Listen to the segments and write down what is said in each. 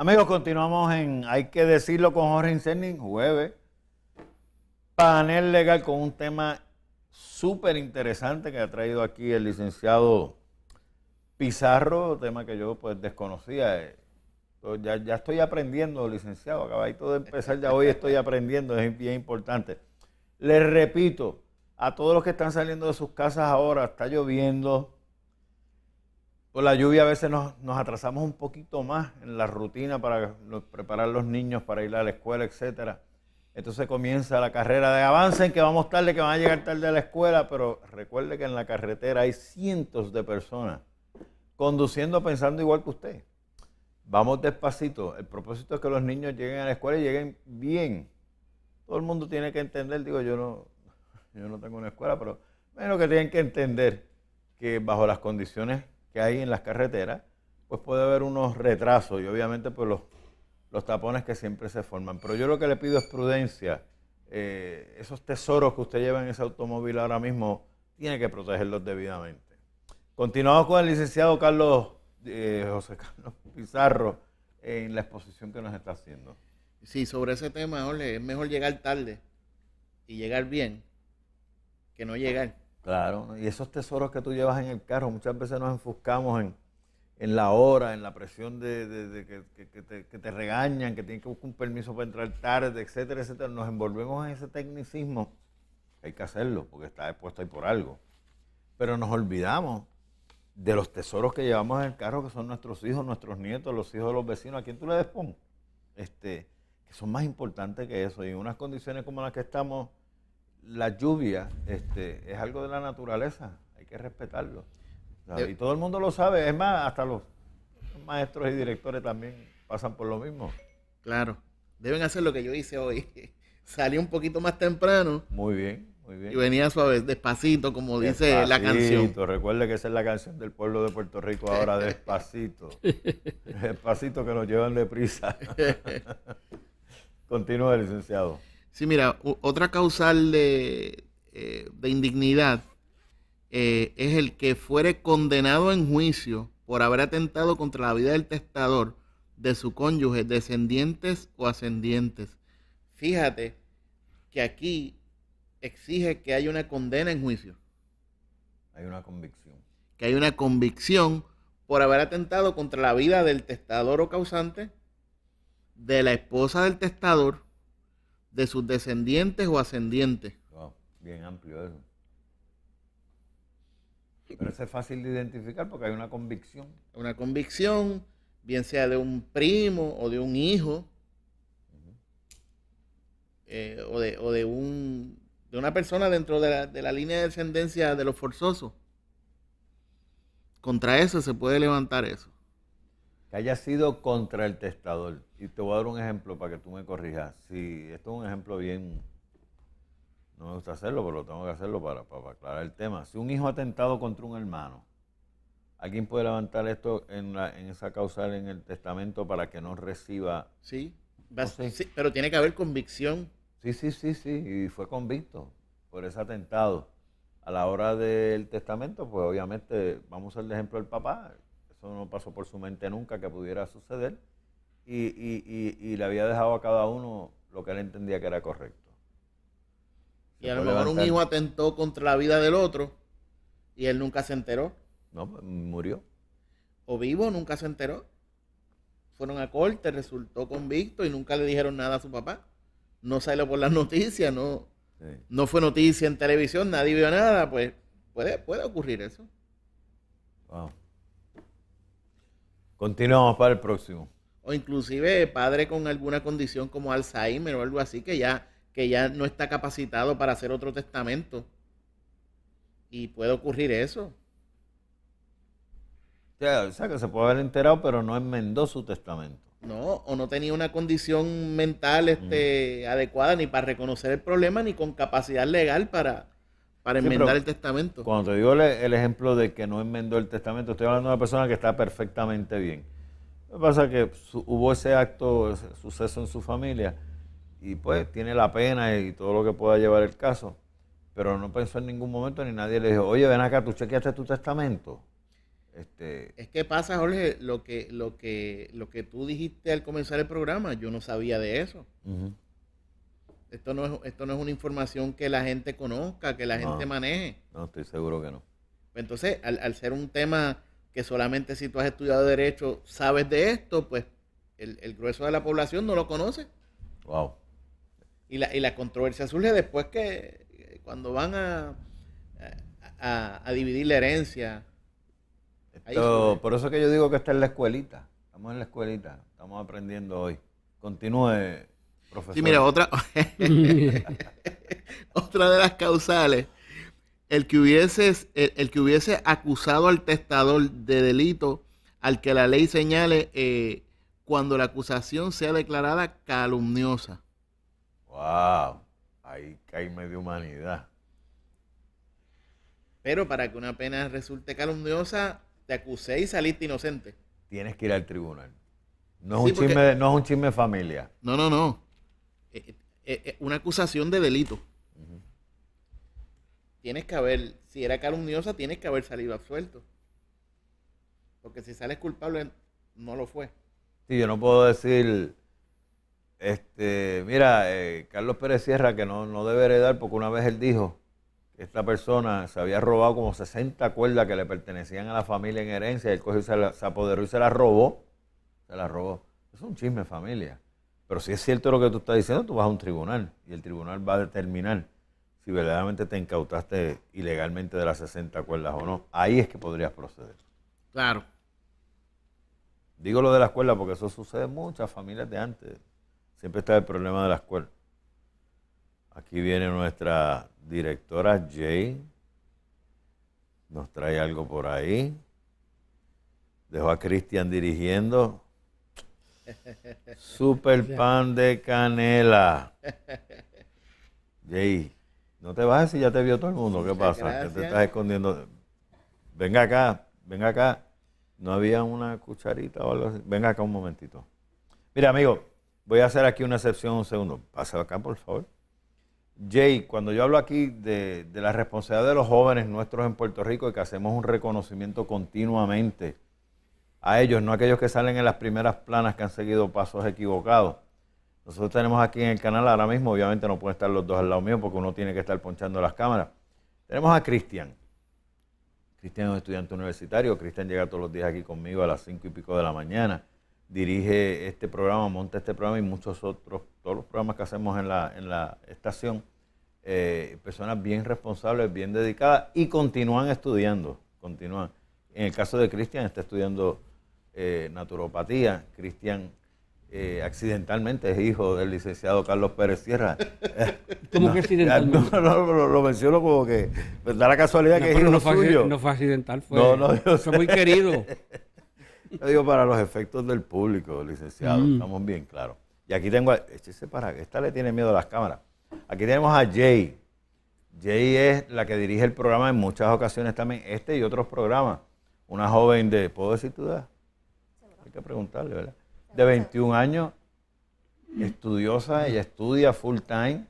Amigos, continuamos en, hay que decirlo con Jorge jueves, panel legal con un tema súper interesante que ha traído aquí el licenciado Pizarro, tema que yo pues desconocía. Eh. Ya, ya estoy aprendiendo, licenciado, acabáis de empezar, ya hoy estoy aprendiendo, es bien importante. Les repito, a todos los que están saliendo de sus casas ahora, está lloviendo, por la lluvia a veces nos, atrasamos un poquito más en la rutina para preparar los niños para ir a la escuela, etc. Entonces comienza la carrera de avance en que vamos tarde, que van a llegar tarde a la escuela, pero recuerde que en la carretera hay cientos de personas conduciendo pensando igual que usted. Vamos despacito. El propósito es que los niños lleguen a la escuela y lleguen bien. Todo el mundo tiene que entender, digo, yo no, yo no tengo una escuela, pero menos que tienen que entender que bajo las condiciones que hay en las carreteras, pues puede haber unos retrasos y obviamente por pues, los, tapones que siempre se forman. Pero yo lo que le pido es prudencia. Eh, esos tesoros que usted lleva en ese automóvil ahora mismo, tiene que protegerlos debidamente. Continuamos con el licenciado Carlos eh, José Carlos Pizarro en la exposición que nos está haciendo. Sí, sobre ese tema, Jorge, es mejor llegar tarde y llegar bien que no llegar. Claro, y esos tesoros que tú llevas en el carro, muchas veces nos enfocamos en, la hora, en la presión de, que, te, regañan, que tienes que buscar un permiso para entrar tarde, etcétera, etcétera. Nos envolvemos en ese tecnicismo. Hay que hacerlo, porque está expuesto ahí por algo. Pero nos olvidamos de los tesoros que llevamos en el carro, que son nuestros hijos, nuestros nietos, los hijos de los vecinos, a quién tú le despones? Este, que son más importantes que eso. Y en unas condiciones como las que estamos, la lluvia este, es algo de la naturaleza, hay que respetarlo. Eh, y todo el mundo lo sabe, es más, hasta los maestros y directores también pasan por lo mismo. Claro, deben hacer lo que yo hice hoy. Salí un poquito más temprano. Muy bien, muy bien. Y venía suave, despacito, como dice la canción. Recuerde que esa es la canción del pueblo de Puerto Rico ahora, despacito. despacito que nos llevan deprisa. Continúa, licenciado. Sí, mira, otra causal de, eh, indignidad eh, es el que fuere condenado en juicio por haber atentado contra la vida del testador, de su cónyuge, descendientes o ascendientes. Fíjate que aquí exige que haya una condena en juicio. Hay una convicción. Que hay una convicción por haber atentado contra la vida del testador o causante, de la esposa del testador, de sus descendientes o ascendientes. bien amplio eso. Pero eso es fácil de identificar porque hay una convicción. Una convicción, bien sea de un primo o de un hijo, eh, o, de, un, de una persona dentro de la, de la línea de descendencia de los forzosos. Contra eso se puede levantar eso que haya sido contra el testador. Y te voy a dar un ejemplo para que tú me corrijas. Si esto es un ejemplo bien, no me gusta hacerlo, pero lo tengo que hacerlo para, aclarar el tema. Si un hijo ha atentado contra un hermano, ¿alguien puede levantar esto en, la, en esa causal en el testamento para que no reciba? Sí, pero tiene que haber convicción. Sí, sí, sí, sí, y fue convicto por ese atentado. A la hora del testamento, pues obviamente, vamos a el ejemplo del papá, eso no pasó por su mente nunca que pudiera suceder, y, le había dejado a cada uno lo que él entendía que era correcto. y a lo mejor un hijo atentó contra la vida del otro y él nunca se enteró. No, pues, murió. O vivo, nunca se enteró. Fueron a corte, resultó convicto y nunca le dijeron nada a su papá. No salió por las noticias, no, no fue noticia en televisión, nadie vio nada, pues puede, puede ocurrir eso. Wow. Continuamos para el próximo. O inclusive padre con alguna condición como Alzheimer o algo así que ya, que ya no está capacitado para hacer otro testamento. Y puede ocurrir eso. o sea, que se puede haber enterado, pero no enmendó su testamento. No, o no tenía una condición mental este, adecuada ni para reconocer el problema ni con capacidad legal para, para enmendar el testamento. Cuando te digo el, ejemplo de que no enmendó el testamento, estoy hablando de una persona que está perfectamente bien. Lo que pasa es que hubo ese acto, ese suceso en su familia, y pues tiene la pena y todo lo que pueda llevar el caso, pero no pensó en ningún momento ni nadie le dijo, oye, ven acá, tú chequeaste tu testamento. Este... Es que pasa, Jorge, lo que, lo, que, lo que tú dijiste al comenzar el programa, yo no sabía de eso. Esto no, es, esto no es una información que la gente conozca, que la gente maneje. No, estoy seguro que no. Entonces, al, ser un tema que solamente si tú has estudiado derecho sabes de esto, pues el, grueso de la población no lo conoce. Wow. Y la, y la controversia surge después que cuando van a, a, dividir la herencia. por eso que yo digo que está en la escuelita. Estamos en la escuelita, estamos aprendiendo hoy. Continúe, Sí, mira, otra, otra de las causales, el que, hubiese, el, que hubiese acusado al testador de delito al que la ley señale eh, cuando la acusación sea declarada calumniosa. ¡Wow! Ahí cae medio humanidad. Pero para que una pena resulte calumniosa, te acusé y saliste inocente. Tienes que ir al tribunal. No, un chisme, no es un chisme de familia. No, no, no. Eh, eh, eh, una acusación de delito. Tienes que haber, si era calumniosa, tienes que haber salido absuelto. Porque si sale culpable, no lo fue. Sí, yo no puedo decir, este, mira, Carlos Pérez Sierra, que no, no debe heredar, porque una vez él dijo que esta persona se había robado como 60 cuerdas que le pertenecían a la familia en herencia, y él cogió, se, se apoderó y se las robó. Se las robó. Es un chisme, familia. Pero si es cierto lo que tú estás diciendo, tú vas a un tribunal y el tribunal va a determinar si verdaderamente te incautaste ilegalmente de las 60 cuerdas o no. Ahí es que podrías proceder. Claro. Digo lo de las cuerdas porque eso sucede en muchas familias de antes. Siempre está el problema de las cuerdas. Aquí viene nuestra directora Jay. Nos trae algo por ahí. Dejó a Cristian dirigiendo. Super pan de canela. Jay, no te vas si ya te vio todo el mundo. ¿Qué pasa? Que te estás escondiendo. Venga acá, venga acá. No había una cucharita o algo así. Venga acá un momentito. Mira, amigo, voy a hacer aquí una excepción un segundo. Pasa acá, por favor. Jay, cuando yo hablo aquí de, de la responsabilidad de los jóvenes nuestros en Puerto Rico y que hacemos un reconocimiento continuamente a ellos, no a aquellos que salen en las primeras planas que han seguido pasos equivocados. Nosotros tenemos aquí en el canal ahora mismo, obviamente no pueden estar los dos al lado mío porque uno tiene que estar ponchando las cámaras. Tenemos a Cristian. Cristian es un estudiante universitario. Cristian llega todos los días aquí conmigo a las cinco y pico de la mañana. Dirige este programa, monta este programa y muchos otros, todos los programas que hacemos en la, estación. Eh, personas bien responsables, bien dedicadas y continúan estudiando. Continúan. En el caso de Cristian, está estudiando eh, naturopatía. Cristian eh, accidentalmente es hijo del licenciado Carlos Pérez Sierra. ¿Cómo no, que No, no, lo, menciono como que pues, da la casualidad que es hijo no fue, No fue accidental, fue, no, no, muy querido. Lo digo para los efectos del público, licenciado, mm. estamos bien claro, Y aquí tengo, a, este para, esta le tiene miedo a las cámaras. Aquí tenemos a Jay. Jay es la que dirige el programa en muchas ocasiones también, este y otros programas. Una joven de, ¿puedo decir tu edad? hay que preguntarle, ¿verdad? De 21 años, estudiosa, ella estudia full time,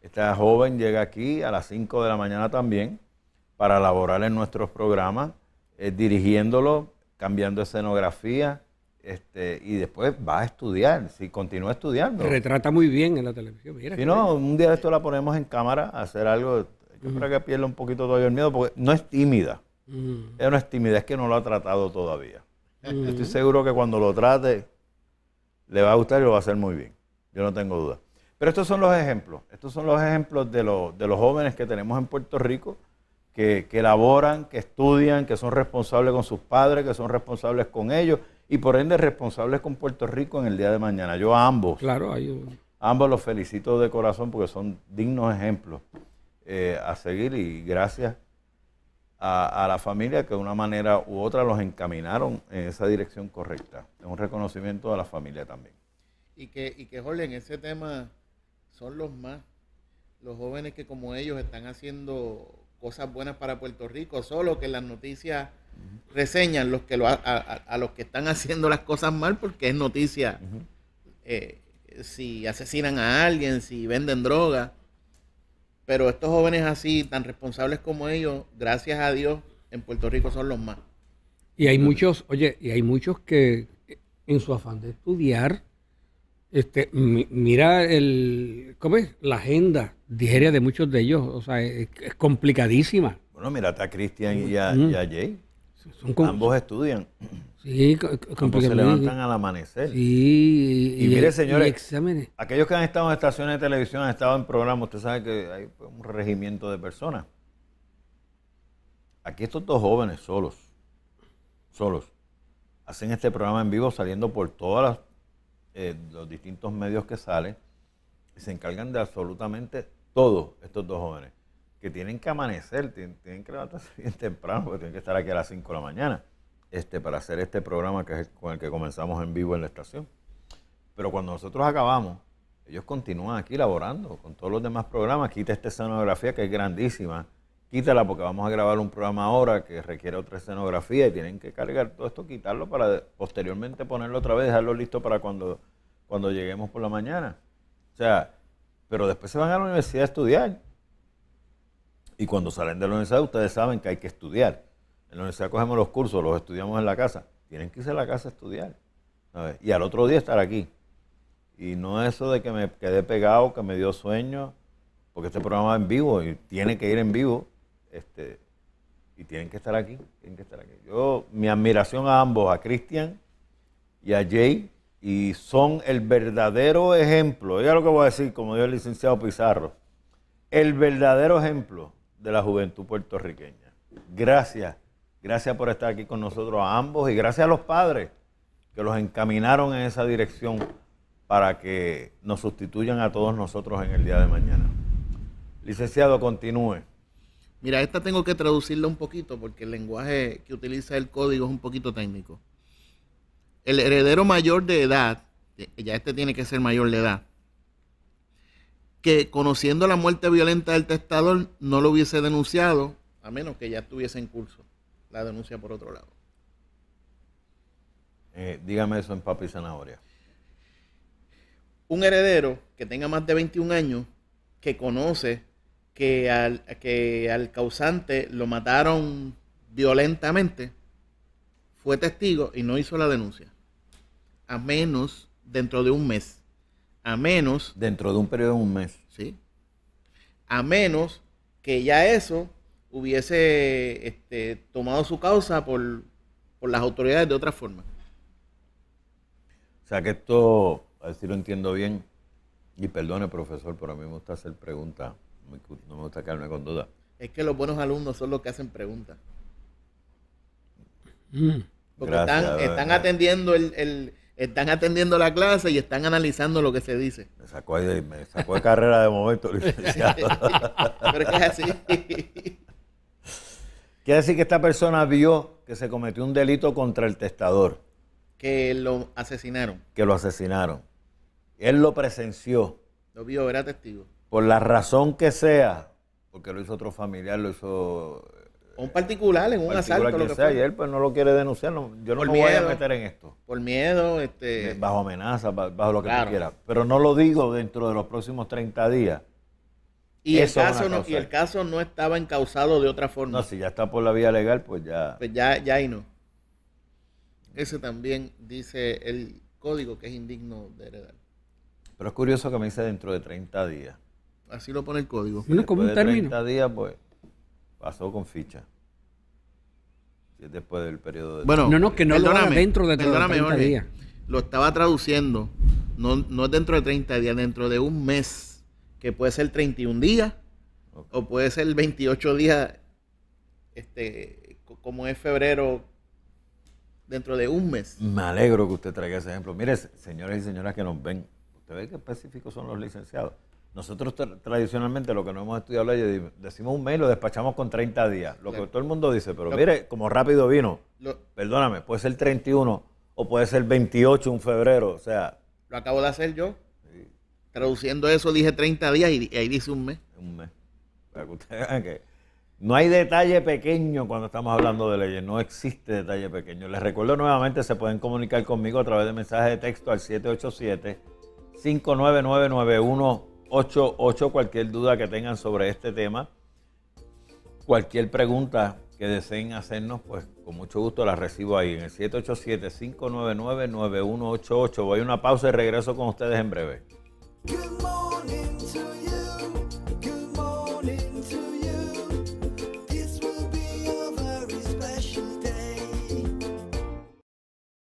esta joven llega aquí a las 5 de la mañana también para laborar en nuestros programas, eh, dirigiéndolo, cambiando escenografía, este, y después va a estudiar, si continúa estudiando. Retrata muy bien en la televisión. Mira, si no, un día de esto la ponemos en cámara a hacer algo. Yo creo que pierde un poquito todavía el miedo, porque no es tímida. no es tímida, es que no lo ha tratado todavía. Estoy seguro que cuando lo trate le va a gustar y lo va a hacer muy bien. Yo no tengo duda. Pero estos son los ejemplos. Estos son los ejemplos de, de los jóvenes que tenemos en Puerto Rico que, que laboran, que estudian, que son responsables con sus padres, que son responsables con ellos y por ende responsables con Puerto Rico en el día de mañana. Yo a ambos. Claro, Ambos los felicito de corazón porque son dignos ejemplos eh, a seguir y gracias a, la familia que de una manera u otra los encaminaron en esa dirección correcta. Es un reconocimiento a la familia también. Y que, y que Jorge, en ese tema son los más, los jóvenes que como ellos están haciendo cosas buenas para Puerto Rico, solo que las noticias reseñan los que lo, a, a, los que están haciendo las cosas mal porque es noticia. Eh, si asesinan a alguien, si venden droga, pero estos jóvenes así, tan responsables como ellos, gracias a Dios, en Puerto Rico son los más. Y hay muchos, oye, y hay muchos que eh, en su afán de estudiar, este, mira el, ¿cómo es? La agenda diaria de muchos de ellos, o sea, es, complicadísima. Bueno, mira está Cristian y, mm. y Ambos estudian. Sí, se levantan al amanecer. y, mire, señores, aquellos que han estado en estaciones de televisión, han estado en programas, usted sabe que hay un regimiento de personas. Aquí estos dos jóvenes solos, solos, hacen este programa en vivo saliendo por todos eh, los distintos medios que salen y se encargan de absolutamente todo estos dos jóvenes que tienen que amanecer, tienen, que levantarse bien temprano, porque tienen que estar aquí a las 5 de la mañana este, para hacer este programa que con el que comenzamos en vivo en la estación. Pero cuando nosotros acabamos, ellos continúan aquí laborando con todos los demás programas. Quita esta escenografía que es grandísima, quítala porque vamos a grabar un programa ahora que requiere otra escenografía y tienen que cargar todo esto, quitarlo para posteriormente ponerlo otra vez, dejarlo listo para cuando, cuando lleguemos por la mañana. O sea, pero después se van a la universidad a estudiar y cuando salen de la universidad, ustedes saben que hay que estudiar. En la universidad cogemos los cursos, los estudiamos en la casa. Tienen que irse a la casa a estudiar. Y al otro día estar aquí. Y no eso de que me quedé pegado, que me dio sueño, porque este programa va en vivo y tiene que ir en vivo. Este, y tienen que estar aquí, tienen que estar aquí. Yo, mi admiración a ambos, a Cristian y a Jay, y son el verdadero ejemplo. ya lo que voy a decir, como dijo el licenciado Pizarro, el verdadero ejemplo de la juventud puertorriqueña. Gracias, gracias por estar aquí con nosotros a ambos y gracias a los padres que los encaminaron en esa dirección para que nos sustituyan a todos nosotros en el día de mañana. Licenciado, continúe. Mira, esta tengo que traducirla un poquito porque el lenguaje que utiliza el código es un poquito técnico. El heredero mayor de edad, ya este tiene que ser mayor de edad, que conociendo la muerte violenta del testador no lo hubiese denunciado, a menos que ya estuviese en curso la denuncia por otro lado. Eh, dígame eso en papi zanahoria. Un heredero que tenga más de 21 años, que conoce que al, que al causante lo mataron violentamente, fue testigo y no hizo la denuncia. A menos dentro de un mes a menos. Dentro de un periodo de un mes. Sí. A menos que ya eso hubiese este, tomado su causa por, las autoridades de otra forma. O sea que esto, a ver si lo entiendo bien, y perdone profesor, pero a mí me gusta hacer preguntas, no me gusta quedarme con dudas. Es que los buenos alumnos son los que hacen preguntas. Mm. Porque están, atendiendo el están atendiendo la clase y están analizando lo que se dice. Me sacó, de, me sacó de carrera de momento, licenciado. Pero es así. Quiere decir que esta persona vio que se cometió un delito contra el testador. Que lo asesinaron. Que lo asesinaron. Él lo presenció. Lo vio, era testigo. Por la razón que sea, porque lo hizo otro familiar, lo hizo un particular en un asalto. Lo que sea, y él pues, no lo quiere denunciar. yo no me voy a meter en esto. Por miedo. este eh, Bajo amenaza, bajo lo que tú quieras. Pero no lo digo dentro de los próximos 30 días. Y el, caso no, y el caso no estaba encausado de otra forma. No, si ya está por la vía legal, pues ya. Pues ya, ya ahí no. Ese también dice el código que es indigno de heredar. Pero es curioso que me dice dentro de 30 días. Así lo pone el código. No, como un término. 30 días, pues pasó con ficha. después del periodo de... Bueno, no, no, que no lo dentro de 30 días. Lo estaba traduciendo. No, no dentro de 30 días, dentro de un mes, que puede ser 31 días o puede ser 28 días, este, como es febrero, dentro de un mes. Me alegro que usted traiga ese ejemplo. Mire, señores y señoras que nos ven, usted ve qué específicos son los licenciados. Nosotros tradicionalmente lo que no hemos estudiado leyes, decimos un mes y lo despachamos con 30 días. Lo que todo el mundo dice, pero mire, como rápido vino, perdóname, puede ser 31 o puede ser 28 un febrero, o sea. Lo acabo de hacer yo. Traduciendo eso dije 30 días y, ahí dice un mes. Un mes. Para que que no hay detalle pequeño cuando estamos hablando de leyes, no existe detalle pequeño. Les recuerdo nuevamente, se pueden comunicar conmigo a través de mensaje de texto al 787 59991 ocho Cualquier duda que tengan sobre este tema, cualquier pregunta que deseen hacernos, pues con mucho gusto la recibo ahí en el 787-599-9188. Voy a una pausa y regreso con ustedes en breve.